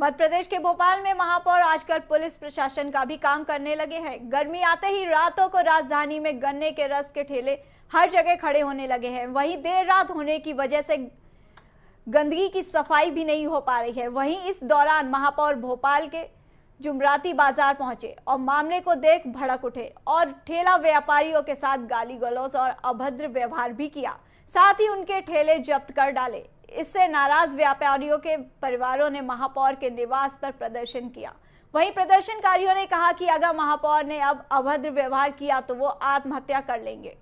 मध्य प्रदेश के भोपाल में महापौर आजकल पुलिस प्रशासन का भी काम करने लगे हैं गर्मी आते ही रातों को राजधानी में गन्ने के रस के ठेले हर जगह खड़े होने लगे हैं वहीं देर रात होने की वजह से गंदगी की सफाई भी नहीं हो पा रही है वहीं इस दौरान महापौर भोपाल के जुमराती बाजार पहुंचे और मामले को देख भड़क उठे और ठेला व्यापारियों के साथ गाली गलौज और अभद्र व्यवहार भी किया साथ ही उनके ठेले जब्त कर डाले इससे नाराज व्यापारियों के परिवारों ने महापौर के निवास पर प्रदर्शन किया वहीं प्रदर्शनकारियों ने कहा कि अगर महापौर ने अब अभद्र व्यवहार किया तो वो आत्महत्या कर लेंगे